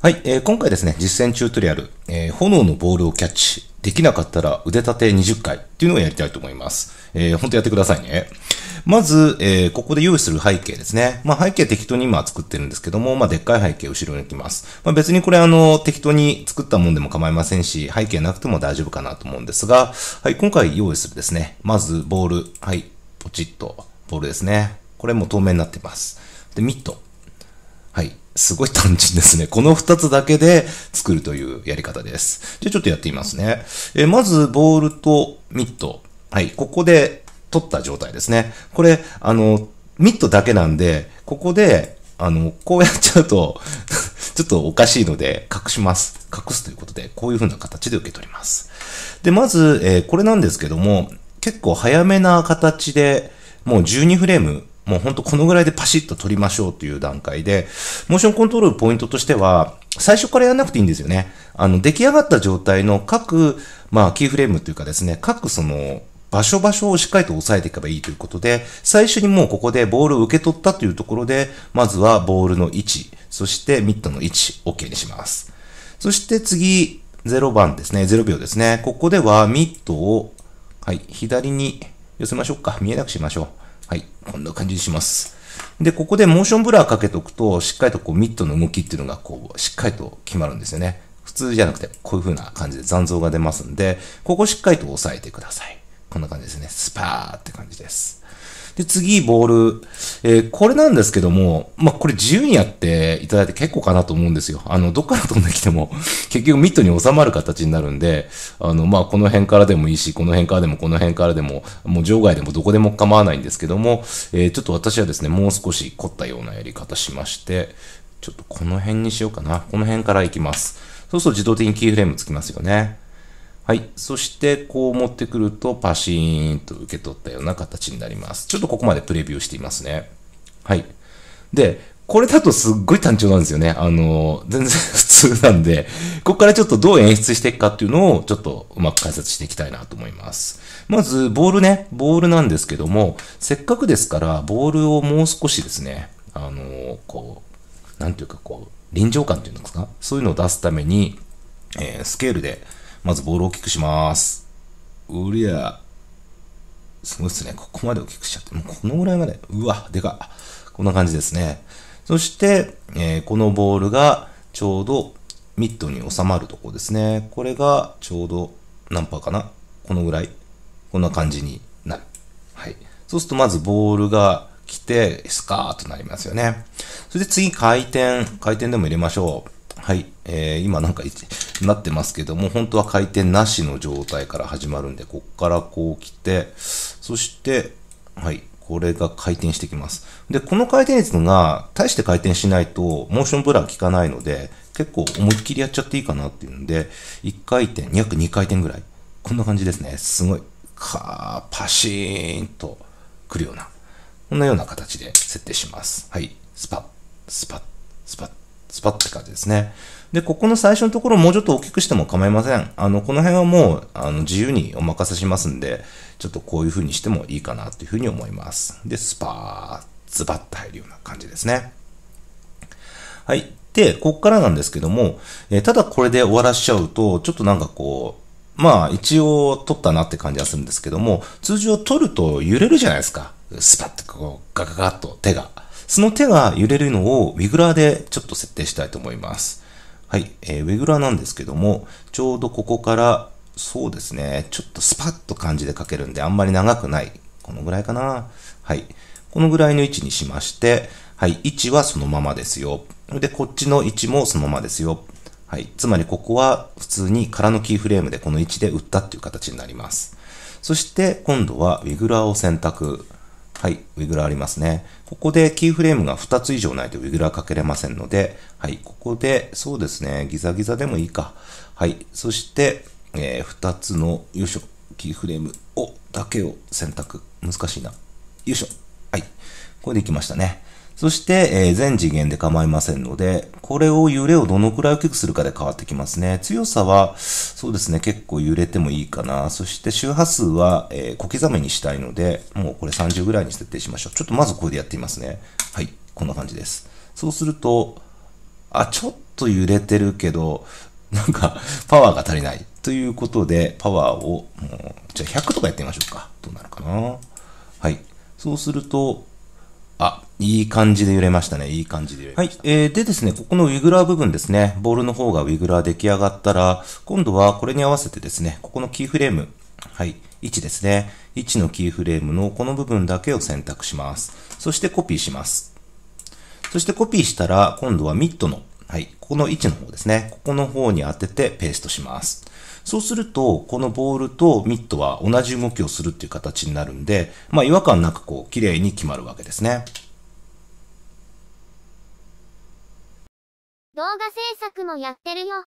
はい、えー、今回ですね、実践チュートリアル、えー、炎のボールをキャッチ、できなかったら腕立て20回っていうのをやりたいと思います。えー、ほんとやってくださいね。まず、えー、ここで用意する背景ですね。まあ、背景適当に今作ってるんですけども、まあ、でっかい背景後ろに置きます。まあ、別にこれあの、適当に作ったもんでも構いませんし、背景なくても大丈夫かなと思うんですが、はい、今回用意するですね。まず、ボール。はい、ポチッと、ボールですね。これも透明になってます。で、ミット。すごい単純ですね。この2つだけで作るというやり方です。じゃあちょっとやってみますね。えまず、ボールとミット。はい、ここで取った状態ですね。これ、あの、ミットだけなんで、ここで、あの、こうやっちゃうと ちょっとおかしいので、隠します。隠すということで、こういう風な形で受け取ります。で、まず、えー、これなんですけども、結構早めな形で、もう12フレームもうほんとこのぐらいでパシッと取りましょうという段階で、モーションコントロールポイントとしては、最初からやらなくていいんですよね。あの、出来上がった状態の各、まあ、キーフレームというかですね、各その、場所場所をしっかりと押さえていけばいいということで、最初にもうここでボールを受け取ったというところで、まずはボールの位置、そしてミットの位置、OK にします。そして次、0番ですね、0秒ですね。ここではミットを、はい、左に寄せましょうか。見えなくしましょう。はい。こんな感じにします。で、ここでモーションブラーかけとくと、しっかりとこうミットの動きっていうのが、こう、しっかりと決まるんですよね。普通じゃなくて、こういう風な感じで残像が出ますんで、ここしっかりと押さえてください。こんな感じですね。スパーって感じです。で、次、ボール。えー、これなんですけども、まあ、これ自由にやっていただいて結構かなと思うんですよ。あの、どっから飛んできても 結局ミットに収まる形になるんで、あの、まあ、この辺からでもいいし、この辺からでも、この辺からでも、もう場外でもどこでも構わないんですけども、えー、ちょっと私はですね、もう少し凝ったようなやり方しまして、ちょっとこの辺にしようかな。この辺から行きます。そうすると自動的にキーフレームつきますよね。はい。そして、こう持ってくると、パシーンと受け取ったような形になります。ちょっとここまでプレビューしていますね。はい。で、これだとすっごい単調なんですよね。あの、全然 普通なんで、ここからちょっとどう演出していくかっていうのをちょっとうまく解説していきたいなと思います。まず、ボールね、ボールなんですけども、せっかくですから、ボールをもう少しですね、あの、こう、なんていうかこう、臨場感っていうんですかそういうのを出すために、えー、スケールで、まずボールを大きくします。うりゃ。すごいっすね。ここまで大きくしちゃって。もうこのぐらいまで。うわ、でか。こんな感じですね。そして、えー、このボールがちょうどミッドに収まるとこですね。これがちょうど何パーかなこのぐらい。こんな感じになる。はい。そうするとまずボールが来て、スカーとなりますよね。それで次回転。回転でも入れましょう。はい、えー、今なんかなってますけども、本当は回転なしの状態から始まるんで、こっからこう来て、そして、はい、これが回転してきます。で、この回転率が、大して回転しないと、モーションブラー効かないので、結構思いっきりやっちゃっていいかなっていうんで、1回転、約2回転ぐらい。こんな感じですね。すごい、かー、パシーンと来るような、こんなような形で設定します。はい、スパッ、スパッ、スパッ。スパッって感じですね。で、ここの最初のところもうちょっと大きくしても構いません。あの、この辺はもう、あの、自由にお任せしますんで、ちょっとこういう風にしてもいいかなっていう風に思います。で、スパー、ズバッと入るような感じですね。はい。で、こっからなんですけども、えー、ただこれで終わらしちゃうと、ちょっとなんかこう、まあ、一応取ったなって感じはするんですけども、通常取ると揺れるじゃないですか。スパッとこう、ガガガッと手が。その手が揺れるのをウィグラーでちょっと設定したいと思います。はい、えー、ウィグラーなんですけども、ちょうどここから、そうですね、ちょっとスパッと感じで書けるんで、あんまり長くない。このぐらいかな。はい。このぐらいの位置にしまして、はい、位置はそのままですよ。で、こっちの位置もそのままですよ。はい。つまりここは普通に空のキーフレームでこの位置で打ったっていう形になります。そして今度はウィグラーを選択。はい、ウィグラありますね。ここでキーフレームが2つ以上ないとウィグラかけれませんので、はい、ここで、そうですね、ギザギザでもいいか。はい、そして、えー、2つの、よいしょ、キーフレームを、だけを選択。難しいな。よいしょ。はい、これでいきましたね。そして、えー、全次元で構いませんので、これを揺れをどのくらい大きくするかで変わってきますね。強さは、そうですね、結構揺れてもいいかな。そして周波数は、えー、小刻みにしたいので、もうこれ30ぐらいに設定しましょう。ちょっとまずこれでやってみますね。はい、こんな感じです。そうすると、あ、ちょっと揺れてるけど、なんか、パワーが足りない。ということで、パワーを、もうじゃあ100とかやってみましょうか。どうなるかな。はい。そうすると、あ、いい感じで揺れましたね。いい感じで揺れました。はい。えー、でですね、ここのウィグラー部分ですね、ボールの方がウィグラー出来上がったら、今度はこれに合わせてですね、ここのキーフレーム、はい、1ですね。1のキーフレームのこの部分だけを選択します。そしてコピーします。そしてコピーしたら、今度はミッドの、はい、ここの位置の方ですね。ここの方に当ててペーストします。そうすると、このボールとミットは同じ動きをするっていう形になるんで、まあ違和感なくこう、綺麗に決まるわけですね。動画制作もやってるよ。